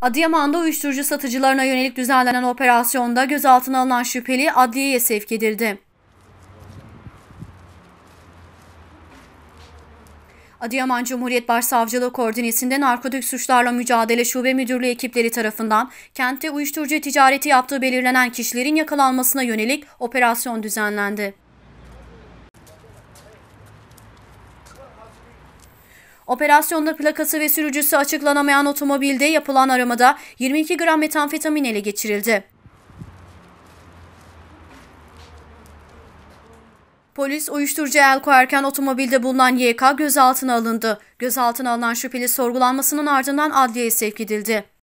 Adıyaman'da uyuşturucu satıcılarına yönelik düzenlenen operasyonda gözaltına alınan şüpheli adliyeye sevk edildi. Adıyaman Cumhuriyet Başsavcılığı koordinesinde narkotik suçlarla mücadele şube müdürlüğü ekipleri tarafından kentte uyuşturucu ticareti yaptığı belirlenen kişilerin yakalanmasına yönelik operasyon düzenlendi. Operasyonda plakası ve sürücüsü açıklanamayan otomobilde yapılan aramada 22 gram metanfetamin ele geçirildi. Polis uyuşturucu el koyarken otomobilde bulunan YK gözaltına alındı. Gözaltına alınan şüpheli sorgulanmasının ardından adliyeye sevk edildi.